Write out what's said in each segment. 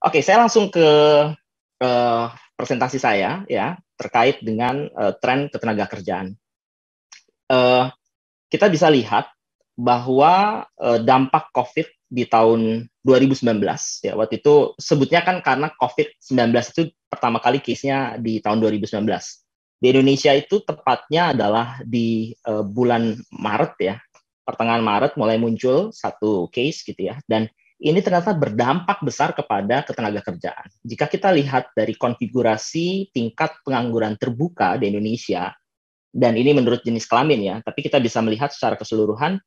Oke, saya langsung ke uh, presentasi saya ya terkait dengan uh, tren ketenaga kerjaan. Uh, kita bisa lihat bahwa uh, dampak COVID di tahun 2019 ya waktu itu sebutnya kan karena COVID-19 itu pertama kali case-nya di tahun 2019. Di Indonesia itu tepatnya adalah di uh, bulan Maret ya, pertengahan Maret mulai muncul satu case gitu ya dan ini ternyata berdampak besar kepada ketenaga kerjaan. Jika kita lihat dari konfigurasi tingkat pengangguran terbuka di Indonesia, dan ini menurut jenis kelamin ya, tapi kita bisa melihat secara keseluruhan,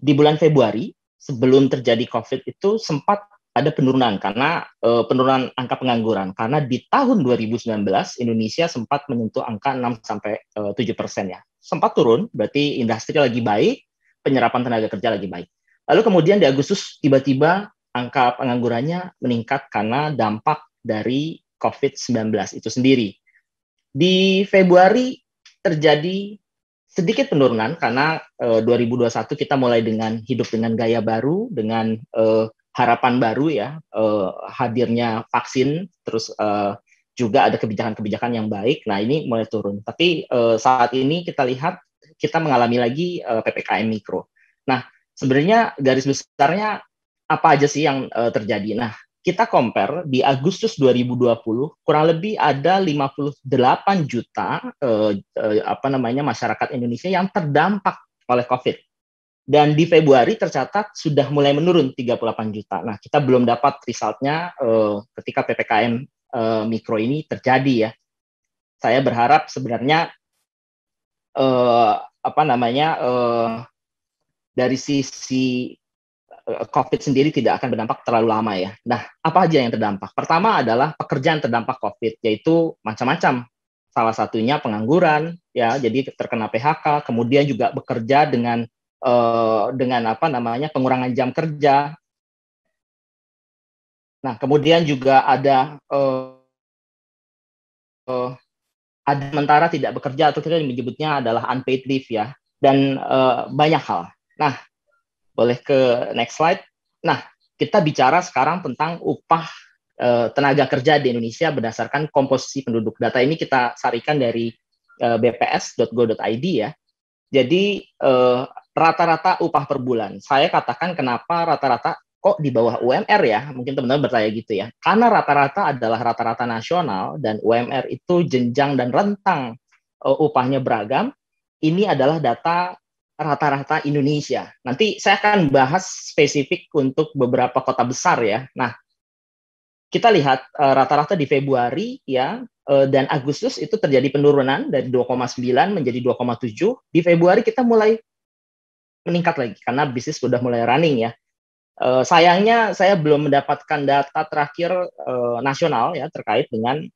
di bulan Februari sebelum terjadi COVID itu sempat ada penurunan karena e, penurunan angka pengangguran karena di tahun 2019 Indonesia sempat menyentuh angka 6 sampai 7 eh, persen ya sempat turun berarti industri lagi baik penyerapan tenaga kerja lagi baik Lalu kemudian di Agustus tiba-tiba angka penganggurannya meningkat karena dampak dari COVID-19 itu sendiri. Di Februari terjadi sedikit penurunan karena e, eh, 2021 kita mulai dengan hidup dengan gaya baru, dengan e, harapan baru ya, e, hadirnya vaksin, terus e, juga ada kebijakan-kebijakan yang baik. Nah ini mulai turun. Tapi e, saat ini kita lihat kita mengalami lagi e, ppkm mikro. Nah sebenarnya garis besarnya apa aja sih yang uh, terjadi? Nah, kita compare di Agustus 2020 kurang lebih ada 58 juta uh, uh, apa namanya masyarakat Indonesia yang terdampak oleh COVID. Dan di Februari tercatat sudah mulai menurun 38 juta. Nah, kita belum dapat resultnya uh, ketika PPKM uh, mikro ini terjadi ya. Saya berharap sebenarnya uh, apa namanya uh, dari sisi eh, COVID sendiri tidak akan berdampak terlalu lama ya. Nah, apa aja yang terdampak? Pertama adalah pekerjaan terdampak COVID, yaitu macam-macam. Salah satunya pengangguran, ya, jadi terkena PHK. Kemudian juga bekerja dengan eh, dengan apa namanya pengurangan jam kerja. Nah, kemudian juga ada eh, eh, ada sementara tidak bekerja atau kita menyebutnya adalah unpaid leave ya, dan eh, banyak hal Nah, boleh ke next slide. Nah, kita bicara sekarang tentang upah eh, tenaga kerja di Indonesia berdasarkan komposisi penduduk. Data ini kita sarikan dari eh, bps.go.id ya. Jadi eh, rata-rata upah per bulan. Saya katakan kenapa rata-rata kok di bawah UMR ya? Mungkin teman-teman bertanya gitu ya. Karena rata-rata adalah rata-rata nasional dan UMR itu jenjang dan rentang upahnya beragam. Ini adalah data rata-rata Indonesia. Nanti saya akan bahas spesifik untuk beberapa kota besar ya. Nah, kita lihat eh, rata-rata di Februari ya eh, dan Agustus itu terjadi penurunan dari 2,9 menjadi 2,7. Di Februari kita mulai meningkat lagi karena bisnis sudah mulai running ya. Eh, sayangnya saya belum mendapatkan data terakhir nasional ya terkait dengan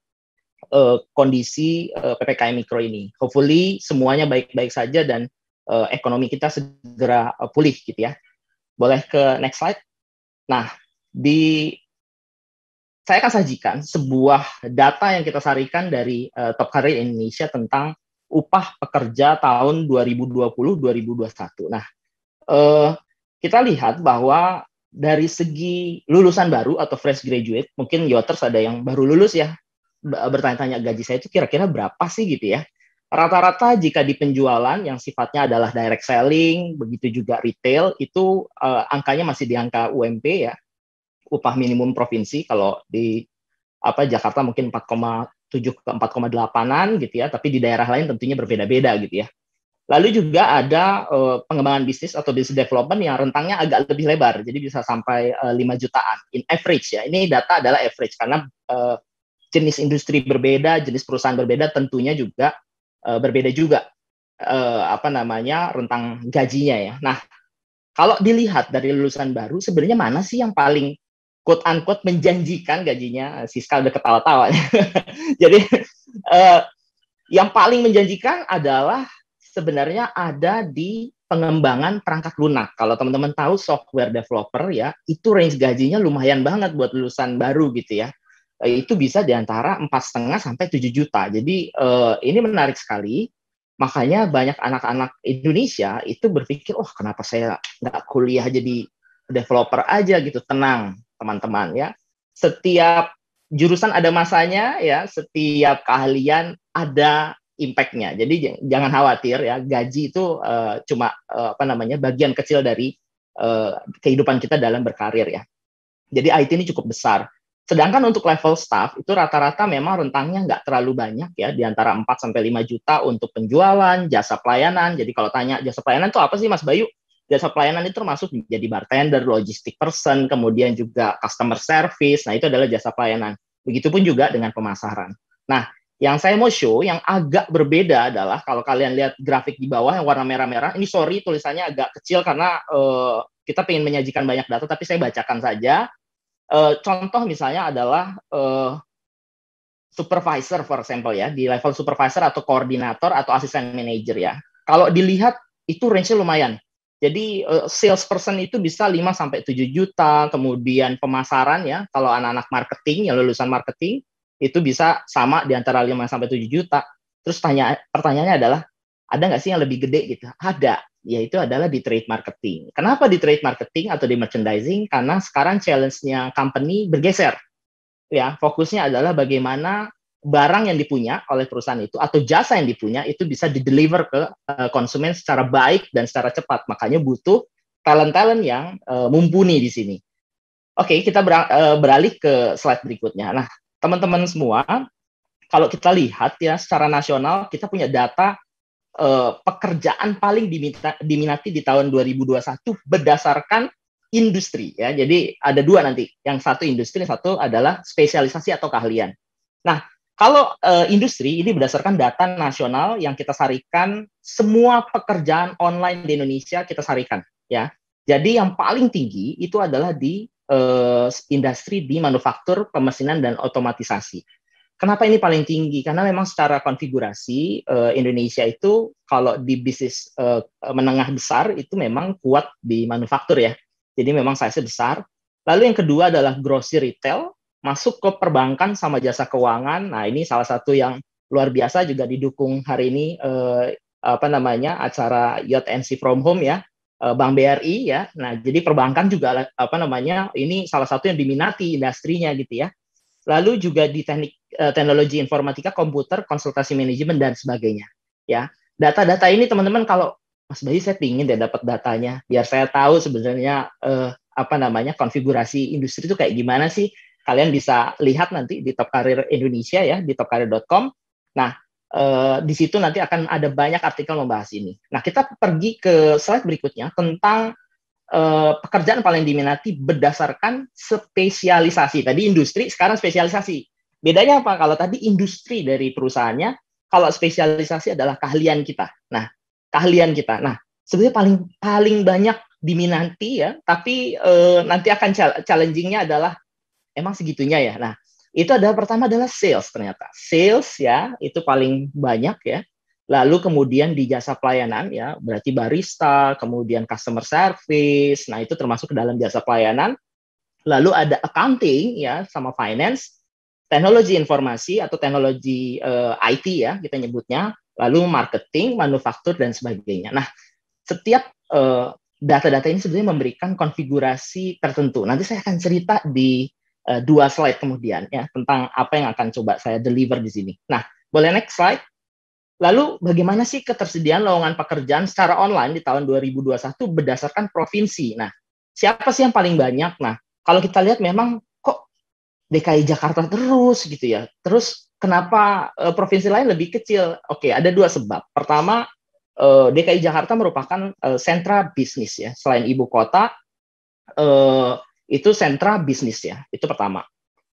kondisi ppkm mikro ini. Hopefully semuanya baik-baik saja dan uh, ekonomi kita segera uh, pulih gitu ya. Boleh ke next slide. Nah, di saya akan sajikan sebuah data yang kita sarikan dari uh, Top Career Indonesia tentang upah pekerja tahun 2020-2021. Nah, uh, kita lihat bahwa dari segi lulusan baru atau fresh graduate, mungkin Yoters ada yang baru lulus ya, bertanya-tanya gaji saya itu kira-kira berapa sih gitu ya. Rata-rata jika di penjualan yang sifatnya adalah direct selling, begitu juga retail, itu uh, angkanya masih di angka UMP ya, upah minimum provinsi kalau di apa Jakarta mungkin 4,7 ke 4,8an gitu ya, tapi di daerah lain tentunya berbeda-beda gitu ya. Lalu juga ada uh, pengembangan bisnis atau business development yang rentangnya agak lebih lebar, jadi bisa sampai uh, eh, 5 jutaan in average ya. Ini data adalah average karena uh, jenis industri berbeda, jenis perusahaan berbeda, tentunya juga uh, berbeda juga uh, apa namanya rentang gajinya ya. Nah, kalau dilihat dari lulusan baru sebenarnya mana sih yang paling quote unquote menjanjikan gajinya Siska udah ketawa-tawa. Jadi uh, yang paling menjanjikan adalah sebenarnya ada di pengembangan perangkat lunak. Kalau teman-teman tahu software developer ya, itu range gajinya lumayan banget buat lulusan baru gitu ya. Eh, itu bisa di antara empat setengah sampai tujuh juta. Jadi uh, ini menarik sekali. Makanya banyak anak-anak Indonesia itu berpikir, oh kenapa saya nggak kuliah jadi developer aja gitu. Tenang teman-teman ya. Setiap jurusan ada masanya ya. Setiap keahlian ada impactnya. Jadi jangan khawatir ya. Gaji itu uh, cuma uh, apa namanya bagian kecil dari uh, kehidupan kita dalam berkarir ya. Jadi IT ini cukup besar Sedangkan untuk level staff itu rata-rata memang rentangnya nggak terlalu banyak ya, di antara 4 sampai 5 juta untuk penjualan, jasa pelayanan. Jadi kalau tanya jasa pelayanan itu apa sih Mas Bayu? Jasa pelayanan itu termasuk jadi bartender, logistik person, kemudian juga customer service. Nah, itu adalah jasa pelayanan. Begitupun juga dengan pemasaran. Nah, yang saya mau show yang agak berbeda adalah kalau kalian lihat grafik di bawah yang warna merah-merah, ini sorry tulisannya agak kecil karena uh, kita ingin menyajikan banyak data, tapi saya bacakan saja. Uh, contoh misalnya adalah uh, supervisor, for example ya, di level supervisor atau koordinator atau asisten manager ya. Kalau dilihat itu range-nya lumayan. Jadi uh, salesperson itu bisa 5 sampai 7 juta, kemudian pemasaran ya, kalau anak-anak marketing yang lulusan marketing itu bisa sama di antara 5 sampai 7 juta. Terus tanya pertanyaannya adalah ada nggak sih yang lebih gede gitu? Ada yaitu adalah di trade marketing. Kenapa di trade marketing atau di merchandising? Karena sekarang challenge-nya company bergeser. Ya, fokusnya adalah bagaimana barang yang dipunya oleh perusahaan itu atau jasa yang dipunya itu bisa di-deliver ke eh, konsumen secara baik dan secara cepat. Makanya butuh talent-talent yang uh, mumpuni di sini. Oke, okay, kita eh, beralih ke slide berikutnya. Nah, teman-teman semua, kalau kita lihat ya secara nasional kita punya data uh, pekerjaan paling diminta, diminati di tahun 2021 berdasarkan industri ya. Jadi ada dua nanti, yang satu industri, yang satu adalah spesialisasi atau keahlian. Nah, kalau uh, industri ini berdasarkan data nasional yang kita sarikan semua pekerjaan online di Indonesia kita sarikan ya. Jadi yang paling tinggi itu adalah di uh, industri di manufaktur, pemesinan dan otomatisasi. Kenapa ini paling tinggi? Karena memang secara konfigurasi uh, Indonesia itu kalau di bisnis uh, menengah besar itu memang kuat di manufaktur ya. Jadi memang size besar. Lalu yang kedua adalah grocery retail masuk ke perbankan sama jasa keuangan. Nah, ini salah satu yang luar biasa juga didukung hari ini uh, apa namanya? acara YNC from home ya Bank BRI ya. Nah, jadi perbankan juga apa namanya? ini salah satu yang diminati industrinya gitu ya. Lalu juga di teknik Eh, teknologi informatika, komputer, konsultasi manajemen dan sebagainya. Ya, data-data ini teman-teman kalau Mas Bayu saya pingin ya dapat datanya, biar saya tahu sebenarnya eh, apa namanya konfigurasi industri itu kayak gimana sih. Kalian bisa lihat nanti di Top Karir Indonesia ya di topkarir.com. Nah, eh, di situ nanti akan ada banyak artikel membahas ini. Nah, kita pergi ke slide berikutnya tentang eh, pekerjaan paling diminati berdasarkan spesialisasi. Tadi industri, sekarang spesialisasi Bedanya apa? Kalau tadi industri dari perusahaannya, kalau spesialisasi adalah keahlian kita. Nah, keahlian kita. Nah, sebenarnya paling paling banyak diminati ya, tapi eh, nanti akan challengingnya adalah emang segitunya ya. Nah, itu adalah pertama adalah sales ternyata. Sales ya, itu paling banyak ya. Lalu kemudian di jasa pelayanan ya, berarti barista, kemudian customer service. Nah, itu termasuk ke dalam jasa pelayanan. Lalu ada accounting ya sama finance teknologi informasi atau teknologi uh, eh, IT ya kita nyebutnya, lalu marketing, manufaktur dan sebagainya. Nah, setiap uh, data-data ini sebenarnya memberikan konfigurasi tertentu. Nanti saya akan cerita di uh, dua slide kemudian ya tentang apa yang akan coba saya deliver di sini. Nah, boleh next slide. Lalu bagaimana sih ketersediaan lowongan pekerjaan secara online di tahun 2021 berdasarkan provinsi? Nah, siapa sih yang paling banyak? Nah, kalau kita lihat memang DKI Jakarta terus gitu ya. Terus kenapa e, provinsi lain lebih kecil? Oke, ada dua sebab. Pertama, e, DKI Jakarta merupakan e, sentra bisnis ya. Selain ibu kota, e, itu sentra bisnis ya. Itu pertama.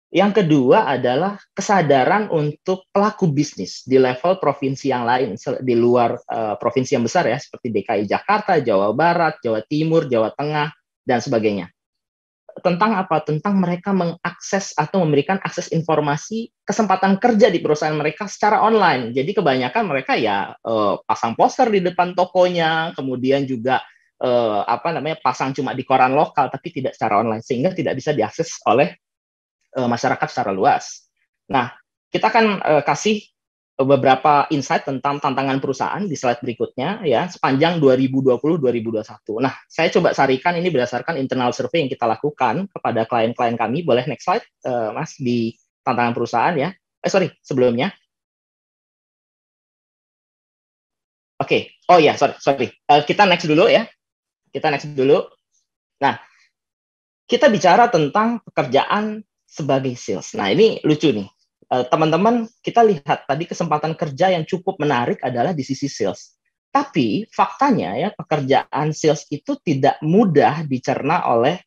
Yang kedua adalah kesadaran untuk pelaku bisnis di level provinsi yang lain di luar uh, provinsi yang besar ya seperti DKI Jakarta, Jawa Barat, Jawa Timur, Jawa Tengah dan sebagainya tentang apa? Tentang mereka mengakses atau memberikan akses informasi kesempatan kerja di perusahaan mereka secara online. Jadi kebanyakan mereka ya uh, pasang poster di depan tokonya, kemudian juga uh, apa namanya pasang cuma di koran lokal tapi tidak secara online sehingga tidak bisa diakses oleh uh, masyarakat secara luas. Nah, kita akan uh, kasih beberapa insight tentang tantangan perusahaan di slide berikutnya ya sepanjang 2020-2021. Nah, saya coba sarikan ini berdasarkan internal survei yang kita lakukan kepada klien-klien kami. Boleh next slide, uh, Mas, di tantangan perusahaan ya. Eh, sorry, sebelumnya. Oke, okay. oh ya, yeah, sorry, sorry. Uh, kita next dulu ya. Kita next dulu. Nah, kita bicara tentang pekerjaan sebagai sales. Nah, ini lucu nih Eh, teman-teman kita lihat tadi kesempatan kerja yang cukup menarik adalah di sisi sales. Tapi faktanya ya pekerjaan sales itu tidak mudah dicerna oleh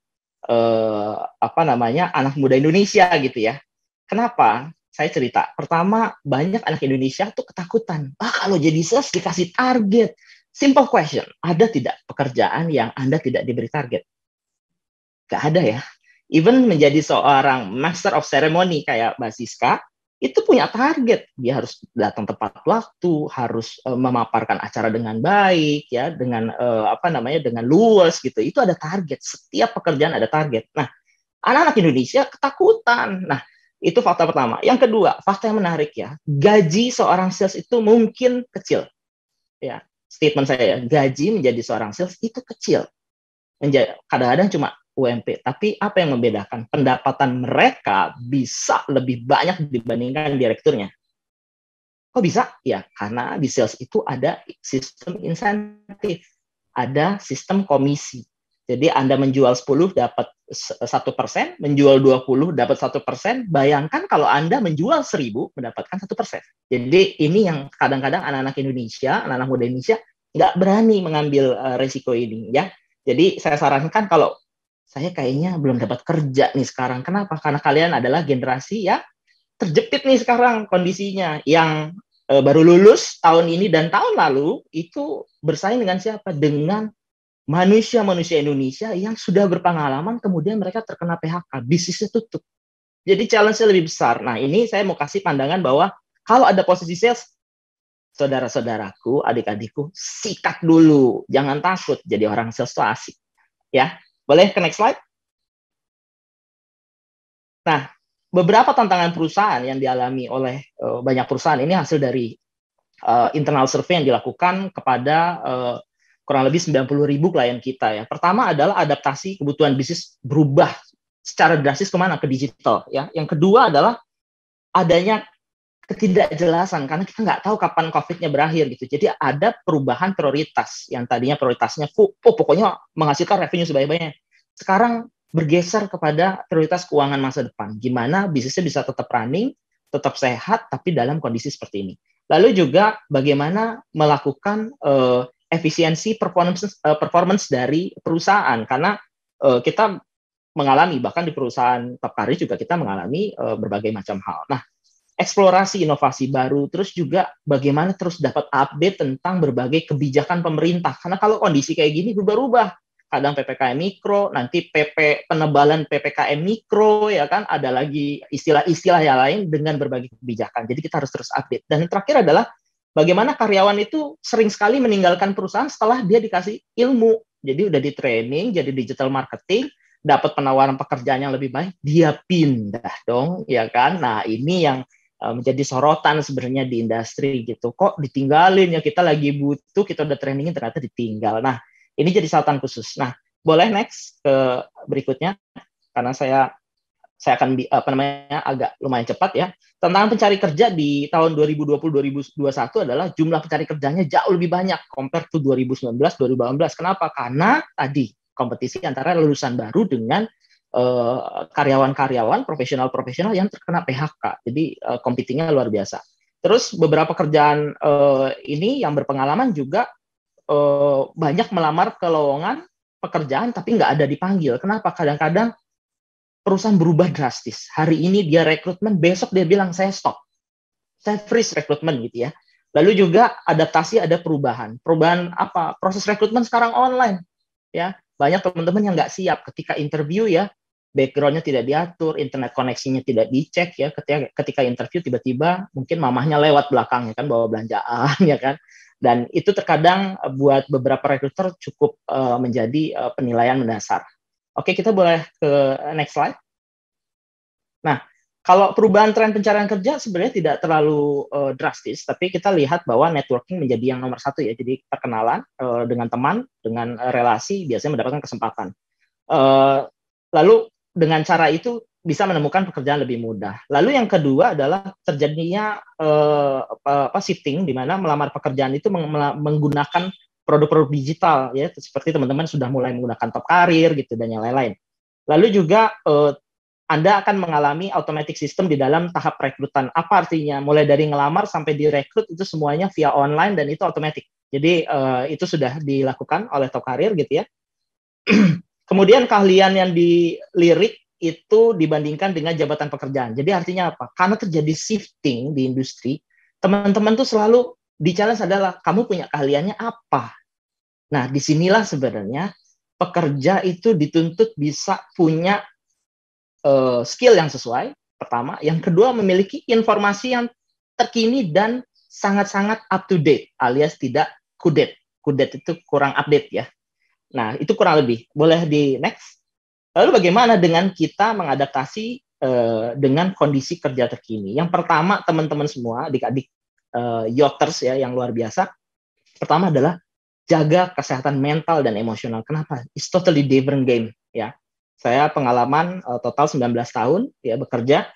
eh, apa namanya anak muda Indonesia gitu ya. Kenapa? Saya cerita. Pertama banyak anak Indonesia tuh ketakutan. Ah kalau jadi sales dikasih target. Simple question. Ada tidak pekerjaan yang anda tidak diberi target? Gak ada ya even menjadi seorang master of ceremony kayak Basiska itu punya target dia harus datang tepat waktu harus uh, memaparkan acara dengan baik ya dengan uh, apa namanya dengan luas gitu itu ada target setiap pekerjaan ada target nah anak-anak Indonesia ketakutan nah itu fakta pertama yang kedua fakta yang menarik ya gaji seorang sales itu mungkin kecil ya statement saya ya. gaji menjadi seorang sales itu kecil kadang-kadang cuma UMP. Tapi apa yang membedakan? Pendapatan mereka bisa lebih banyak dibandingkan direkturnya. Kok bisa? Ya, karena di sales itu ada sistem insentif, ada sistem komisi. Jadi Anda menjual 10 dapat satu persen, menjual 20 dapat satu persen. Bayangkan kalau Anda menjual 1000 mendapatkan satu persen. Jadi ini yang kadang-kadang anak-anak Indonesia, anak-anak muda Indonesia nggak berani mengambil eh, resiko ini ya. Jadi saya sarankan kalau saya kayaknya belum dapat kerja nih sekarang. Kenapa? Karena kalian adalah generasi ya terjepit nih sekarang kondisinya, yang e, baru lulus tahun ini dan tahun lalu itu bersaing dengan siapa? Dengan manusia-manusia Indonesia yang sudah berpengalaman, kemudian mereka terkena PHK, bisnisnya tutup. Jadi challenge-nya lebih besar. Nah, ini saya mau kasih pandangan bahwa kalau ada posisi sales, saudara-saudaraku, adik-adikku, sikat dulu. Jangan takut. Jadi orang sales itu asik. Ya, boleh ke next slide? Nah, beberapa tantangan perusahaan yang dialami oleh uh, banyak perusahaan ini hasil dari uh, internal survei yang dilakukan kepada uh, kurang lebih 90 ribu klien kita ya. Pertama adalah adaptasi kebutuhan bisnis berubah secara drastis kemana ke digital ya. Yang kedua adalah adanya ketidakjelasan karena kita nggak tahu kapan COVID-nya berakhir gitu. Jadi ada perubahan prioritas yang tadinya prioritasnya oh pokoknya menghasilkan revenue sebanyak-banyaknya. Sekarang bergeser kepada prioritas keuangan masa depan. Gimana bisnisnya bisa tetap running, tetap sehat, tapi dalam kondisi seperti ini. Lalu juga bagaimana melakukan uh, efisiensi performance uh, performance dari perusahaan karena uh, kita mengalami bahkan di perusahaan Top juga kita mengalami uh, berbagai macam hal. Nah, eksplorasi inovasi baru, terus juga bagaimana terus dapat update tentang berbagai kebijakan pemerintah. Karena kalau kondisi kayak gini berubah-ubah, kadang PPKM mikro, nanti PP penebalan PPKM mikro ya kan, ada lagi istilah-istilah yang lain dengan berbagai kebijakan. Jadi kita harus terus update. Dan yang terakhir adalah bagaimana karyawan itu sering sekali meninggalkan perusahaan setelah dia dikasih ilmu. Jadi udah di training, jadi digital marketing, dapat penawaran pekerjaan yang lebih baik, dia pindah dong, ya kan? Nah, ini yang Eh, menjadi sorotan sebenarnya di industri gitu. Kok ditinggalin ya kita lagi butuh, kita udah trainingin ternyata ditinggal. Nah, ini jadi sorotan khusus. Nah, boleh next ke berikutnya karena saya saya akan apa namanya agak lumayan cepat ya. tentang pencari kerja di tahun 2020-2021 adalah jumlah pencari kerjanya jauh lebih banyak compare to 2019-2018. Kenapa? Karena tadi kompetisi antara lulusan baru dengan Eh, karyawan-karyawan profesional-profesional yang terkena PHK. Jadi uh, competingnya luar biasa. Terus beberapa kerjaan uh, ini yang berpengalaman juga uh, banyak melamar ke lowongan pekerjaan tapi nggak ada dipanggil. Kenapa? Kadang-kadang perusahaan berubah drastis. Hari ini dia rekrutmen, besok dia bilang saya stop. Saya freeze rekrutmen gitu ya. Lalu juga adaptasi ada perubahan. Perubahan apa? Proses rekrutmen sekarang online. Ya, banyak teman-teman yang nggak siap ketika interview ya backgroundnya tidak diatur, internet koneksinya tidak dicek ya ketika ketika interview tiba-tiba mungkin mamahnya lewat belakang ya kan bawa belanjaan ya kan dan itu terkadang eh, buat beberapa rekruter cukup uh, menjadi uh, penilaian mendasar. Oke kita boleh ke next slide. Nah kalau perubahan tren pencarian kerja sebenarnya tidak terlalu uh, drastis, tapi kita lihat bahwa networking menjadi yang nomor satu ya. Jadi perkenalan uh, dengan teman, dengan relasi biasanya mendapatkan kesempatan. Uh, lalu dengan cara itu bisa menemukan pekerjaan lebih mudah. Lalu yang kedua adalah terjadinya uh, apa shifting di mana melamar pekerjaan itu meng menggunakan produk-produk digital ya seperti teman-teman sudah mulai menggunakan top karir gitu dan yang lain-lain. Lalu juga uh, Anda akan mengalami automatic system di dalam tahap rekrutan. Apa artinya? Mulai dari ngelamar sampai direkrut itu semuanya via online dan itu automatic. Jadi uh, itu sudah dilakukan oleh top karir gitu ya Kemudian keahlian yang dilirik itu dibandingkan dengan jabatan pekerjaan. Jadi artinya apa? Karena terjadi shifting di industri, teman-teman tuh selalu di challenge adalah kamu punya keahliannya apa? Nah, disinilah sebenarnya pekerja itu dituntut bisa punya uh, skill yang sesuai, pertama. Yang kedua, memiliki informasi yang terkini dan sangat-sangat up to date alias tidak kudet. Kudet itu kurang update ya. Nah, itu kurang lebih. Boleh di next. Lalu bagaimana dengan kita mengadaptasi uh, dengan kondisi kerja terkini? Yang pertama, teman-teman semua, adik-adik uh, eh, yoters ya yang luar biasa, pertama adalah jaga kesehatan mental dan emosional. Kenapa? It's totally different game ya. Saya pengalaman uh, total 19 tahun ya bekerja.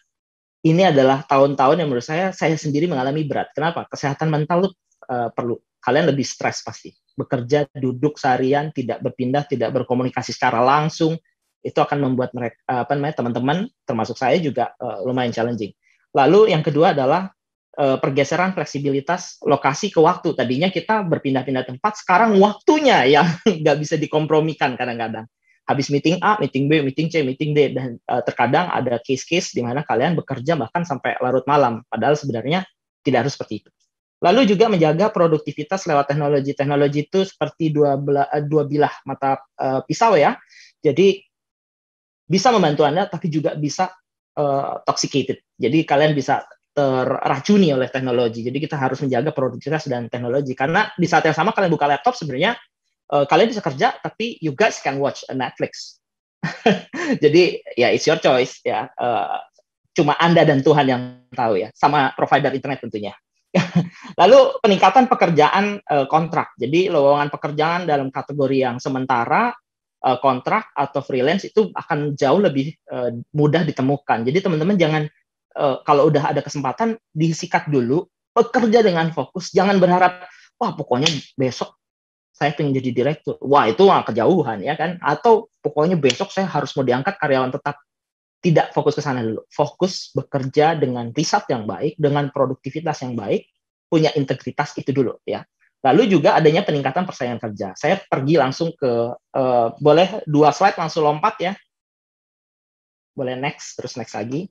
Ini adalah tahun-tahun yang menurut saya saya sendiri mengalami berat. Kenapa? Kesehatan mental tuh uh, perlu. Kalian lebih stres pasti bekerja duduk seharian tidak berpindah tidak berkomunikasi secara langsung itu akan membuat mereka eh, apa namanya teman-teman termasuk saya juga uh, lumayan challenging lalu yang kedua adalah uh, pergeseran fleksibilitas lokasi ke waktu tadinya kita berpindah-pindah tempat sekarang waktunya yang nggak bisa dikompromikan kadang-kadang habis meeting A, meeting B, meeting C, meeting D dan uh, terkadang ada case-case di mana kalian bekerja bahkan sampai larut malam padahal sebenarnya tidak harus seperti itu. Lalu juga menjaga produktivitas lewat teknologi. Teknologi itu seperti dua, bela, eh, dua bilah mata uh, pisau ya. Jadi bisa membantu Anda, tapi juga bisa uh, toxicated. Jadi kalian bisa terracuni oleh teknologi. Jadi kita harus menjaga produktivitas dan teknologi. Karena di saat yang sama kalian buka laptop sebenarnya uh, kalian bisa kerja, tapi you guys can watch Netflix. Jadi ya it's your choice ya. Uh, cuma Anda dan Tuhan yang tahu ya, sama provider internet tentunya. Lalu peningkatan pekerjaan uh, kontrak. Jadi lowongan pekerjaan dalam kategori yang sementara uh, kontrak atau freelance itu akan jauh lebih uh, mudah ditemukan. Jadi teman-teman jangan uh, kalau udah ada kesempatan disikat dulu, bekerja dengan fokus, jangan berharap wah pokoknya besok saya ingin jadi direktur. Wah, itu kejauhan ya kan. Atau pokoknya besok saya harus mau diangkat karyawan tetap tidak fokus ke sana dulu. Fokus bekerja dengan riset yang baik, dengan produktivitas yang baik, punya integritas itu dulu ya. Lalu juga adanya peningkatan persaingan kerja. Saya pergi langsung ke uh, boleh dua slide langsung lompat ya. Boleh next terus next lagi.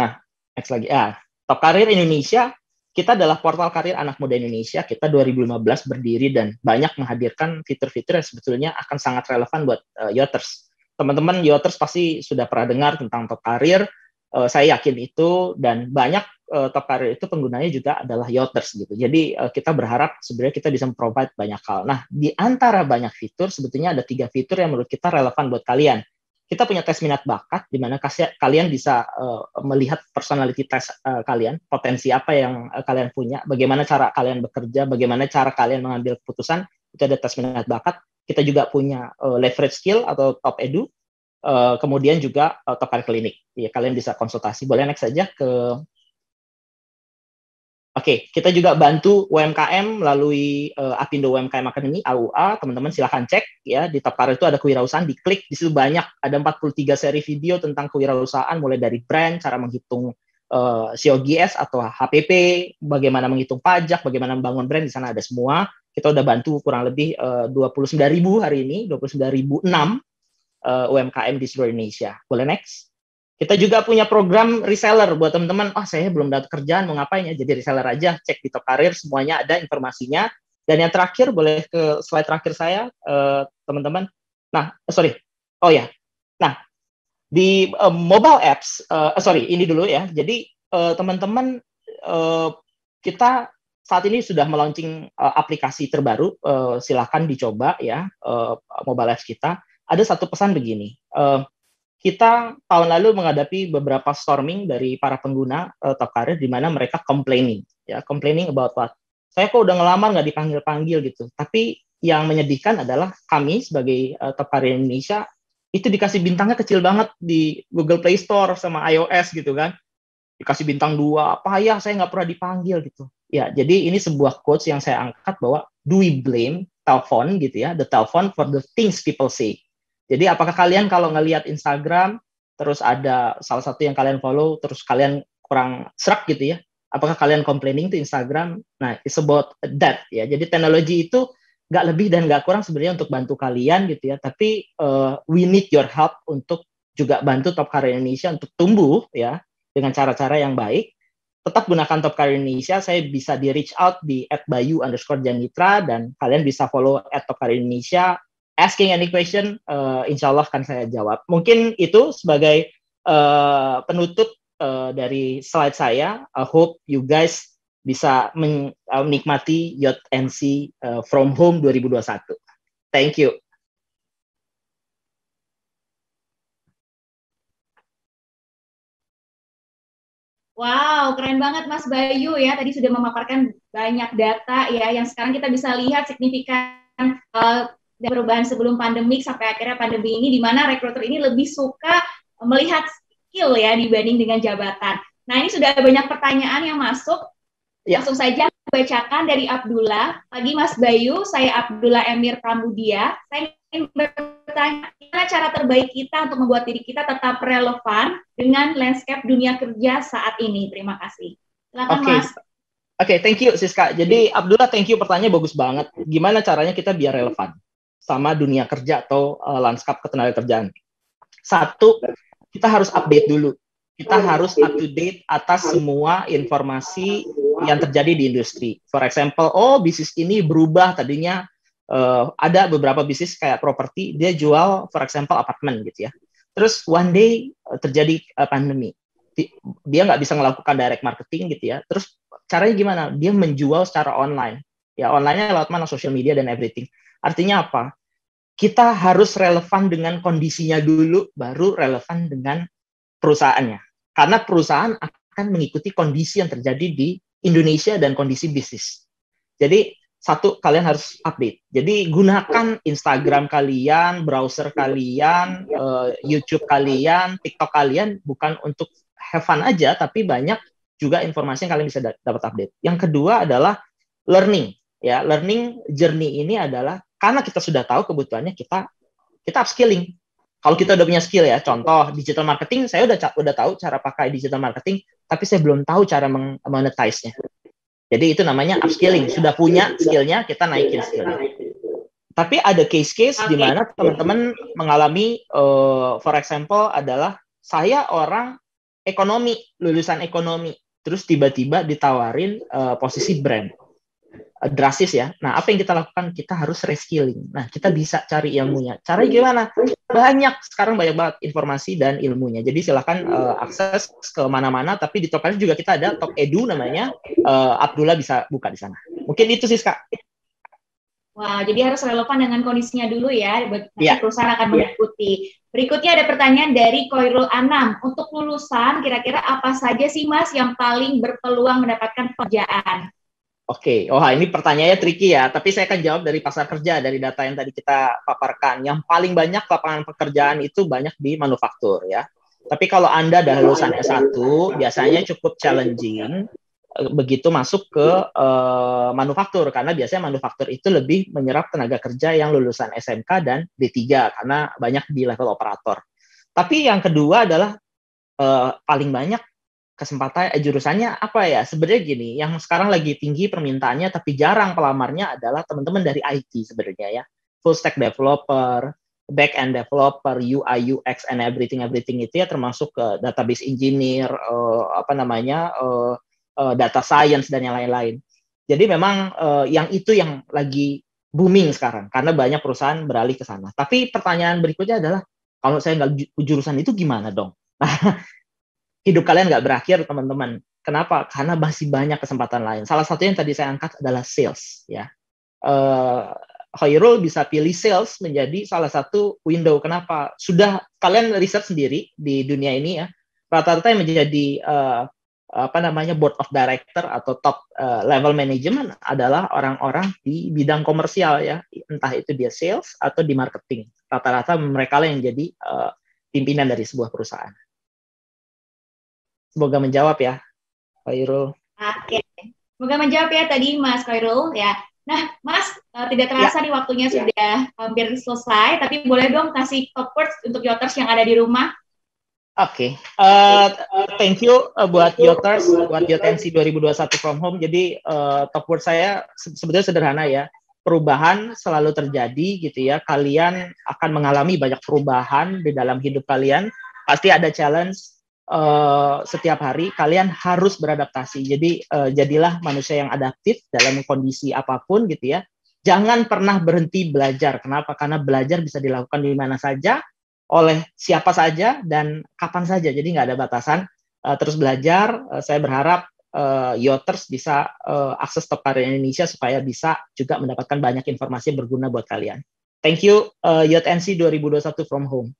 Nah, next lagi. Ah, Top Karir Indonesia kita adalah portal karir anak muda Indonesia. Kita 2015 berdiri dan banyak menghadirkan fitur-fitur yang sebetulnya akan sangat relevan buat uh, eh, yoters teman-teman Yoters pasti sudah pernah dengar tentang top karir. Uh, saya yakin itu dan banyak uh, top karir itu penggunanya juga adalah Yoters gitu. Jadi uh, kita berharap sebenarnya kita bisa provide banyak hal. Nah, di antara banyak fitur sebetulnya ada tiga fitur yang menurut kita relevan buat kalian. Kita punya tes minat bakat di mana kalian bisa uh, melihat personality tes uh, kalian, potensi apa yang uh, kalian punya, bagaimana cara kalian bekerja, bagaimana cara kalian mengambil keputusan. Itu ada tes minat bakat kita juga punya uh, leverage skill atau top edu uh, kemudian juga uh, eh, token klinik ya kalian bisa konsultasi boleh next saja ke Oke, okay, kita juga bantu UMKM melalui uh, Apindo UMKM Academy AUA. Teman-teman silahkan cek ya di Top itu ada kewirausahaan, diklik di situ banyak ada 43 seri video tentang kewirausahaan mulai dari brand, cara menghitung uh, COGS atau HPP, bagaimana menghitung pajak, bagaimana membangun brand di sana ada semua kita udah bantu kurang lebih eh, uh, 29 ribu hari ini, 29 ribu 6 uh, UMKM di seluruh Indonesia. Boleh next? Kita juga punya program reseller buat teman-teman, oh saya belum dapat kerjaan, mau ngapain ya, jadi reseller aja, cek di Top Karir, semuanya ada informasinya. Dan yang terakhir, boleh ke slide terakhir saya, eh, teman-teman. nah, eh, sorry. Oh ya. Nah, di uh, mobile apps, uh, sorry, ini dulu ya. Jadi, teman-teman, uh, uh, kita saat ini sudah meluncing uh, eh, aplikasi terbaru, uh, eh, silahkan dicoba ya uh, mobile apps kita. Ada satu pesan begini, uh, kita tahun lalu menghadapi beberapa storming dari para pengguna uh, top karir di mana mereka complaining, ya complaining about what. Saya kok udah ngelamar nggak dipanggil-panggil gitu. Tapi yang menyedihkan adalah kami sebagai uh, top karir Indonesia itu dikasih bintangnya kecil banget di Google Play Store sama iOS gitu kan. Dikasih bintang dua, apa ya saya nggak pernah dipanggil gitu Ya, jadi ini sebuah quotes yang saya angkat bahwa do we blame telepon gitu ya, the telephone for the things people say. Jadi apakah kalian kalau ngelihat Instagram terus ada salah satu yang kalian follow terus kalian kurang serak gitu ya, apakah kalian complaining to Instagram? Nah, it's about that ya. Jadi teknologi itu nggak lebih dan nggak kurang sebenarnya untuk bantu kalian gitu ya, tapi uh, we need your help untuk juga bantu top karya Indonesia untuk tumbuh ya dengan cara-cara yang baik tetap gunakan Top Karir Indonesia. Saya bisa di reach out di at bayu underscore janitra dan kalian bisa follow at Top Karir Indonesia. Asking any question, uh, insya Allah akan saya jawab. Mungkin itu sebagai uh, penutup uh, dari slide saya. I hope you guys bisa menikmati YNC uh, from home 2021. Thank you. Wow, keren banget Mas Bayu ya. Tadi sudah memaparkan banyak data ya yang sekarang kita bisa lihat signifikan uh, perubahan sebelum pandemik sampai akhirnya pandemi ini di mana rekruter ini lebih suka melihat skill ya dibanding dengan jabatan. Nah, ini sudah banyak pertanyaan yang masuk. Ya. Langsung saja bacakan dari Abdullah. Pagi Mas Bayu, saya Abdullah Emir Pramudia. Saya ingin bertanya gimana cara terbaik kita untuk membuat diri kita tetap relevan dengan landscape dunia kerja saat ini. Terima kasih. Silakan okay. Mas. Oke, okay, thank you Siska. Jadi Abdullah, thank you Pertanyaan bagus banget. Gimana caranya kita biar relevan sama dunia kerja atau uh, landscape ketenaga kerjaan? Satu, kita harus update dulu. Kita harus up to date atas semua informasi yang terjadi di industri. For example, oh bisnis ini berubah tadinya uh, ada beberapa bisnis kayak properti dia jual for example apartemen gitu ya terus one day uh, terjadi uh, pandemi dia nggak bisa melakukan direct marketing gitu ya terus caranya gimana dia menjual secara online ya onlinenya lewat mana social media dan everything artinya apa kita harus relevan dengan kondisinya dulu baru relevan dengan perusahaannya karena perusahaan akan mengikuti kondisi yang terjadi di Indonesia dan kondisi bisnis jadi satu kalian harus update. Jadi gunakan Instagram kalian, browser kalian, uh, YouTube kalian, TikTok kalian bukan untuk have fun aja, tapi banyak juga informasi yang kalian bisa dapat update. Yang kedua adalah learning. Ya, learning journey ini adalah karena kita sudah tahu kebutuhannya kita kita upskilling. Kalau kita udah punya skill ya, contoh digital marketing, saya udah udah tahu cara pakai digital marketing, tapi saya belum tahu cara monetize-nya. Jadi itu namanya upskilling. Sudah punya skillnya, kita iya, naikin skillnya. Tapi ada case-case di mana teman-teman mengalami, uh, for example, adalah saya orang ekonomi, lulusan ekonomi, terus tiba-tiba ditawarin uh, posisi brand Eh, drastis ya. Nah, apa yang kita lakukan? Kita harus reskilling. Nah, kita bisa cari ilmunya. Cara gimana? Banyak sekarang banyak banget informasi dan ilmunya. Jadi silahkan uh, eh, akses ke mana-mana. Tapi di Tokalis juga kita ada Top Edu namanya. Uh, Abdullah bisa buka di sana. Mungkin itu sih kak. Wah jadi harus relevan dengan kondisinya dulu ya, nanti yeah. perusahaan akan yeah. mengikuti. Berikutnya ada pertanyaan dari Koirul Anam. Untuk lulusan, kira-kira apa saja sih Mas yang paling berpeluang mendapatkan pekerjaan? Oke, okay. oh ini pertanyaannya tricky ya, tapi saya akan jawab dari pasar kerja dari data yang tadi kita paparkan. Yang paling banyak lapangan pekerjaan itu banyak di manufaktur ya. Tapi kalau Anda ada lulusan S1 biasanya cukup challenging eh, begitu masuk ke uh, manufaktur karena biasanya manufaktur itu lebih menyerap tenaga kerja yang lulusan SMK dan D3 karena banyak di level operator. Tapi yang kedua adalah uh, paling banyak kesempatan eh, jurusannya apa ya sebenarnya gini yang sekarang lagi tinggi permintaannya tapi jarang pelamarnya adalah teman-teman dari IT sebenarnya ya full stack developer back end developer, UI UX and everything everything itu ya termasuk ke eh, database engineer, uh, apa namanya uh, uh, data science dan yang lain-lain. Jadi memang uh, yang itu yang lagi booming sekarang karena banyak perusahaan beralih ke sana. Tapi pertanyaan berikutnya adalah kalau saya nggak jurusan itu gimana dong? Nah, hidup kalian nggak berakhir teman-teman. Kenapa? Karena masih banyak kesempatan lain. Salah satu yang tadi saya angkat adalah sales ya. Uh, eh, Khairul bisa pilih sales menjadi salah satu window. Kenapa? Sudah kalian riset sendiri di dunia ini ya. Rata-rata yang menjadi uh, apa namanya board of director atau top uh, level management adalah orang-orang di bidang komersial ya. Entah itu dia sales atau di marketing. Rata-rata mereka lah yang jadi uh, pimpinan dari sebuah perusahaan. Semoga menjawab ya, Khairul. Oke, semoga menjawab ya tadi Mas Khairul ya. Nah, Mas, uh, tidak terasa ya. nih waktunya ya. sudah hampir selesai, tapi boleh dong kasih top words untuk Yoters yang ada di rumah? Oke, okay. uh, eh, thank you eh, buat Yoters, buat Yotensi 2021 from home. Jadi uh, top word saya sebenarnya sederhana ya. Perubahan selalu terjadi gitu ya. Kalian akan mengalami banyak perubahan di dalam hidup kalian. Pasti ada challenge, Eh, setiap hari kalian harus beradaptasi. Jadi uh, jadilah manusia yang adaptif dalam kondisi apapun gitu ya. Jangan pernah berhenti belajar. Kenapa? Karena belajar bisa dilakukan di mana saja, oleh siapa saja dan kapan saja. Jadi nggak ada batasan. Uh, terus belajar. Uh, saya berharap uh, Yoters bisa uh, akses top karir Indonesia supaya bisa juga mendapatkan banyak informasi yang berguna buat kalian. Thank you uh, YotNC 2021 from home.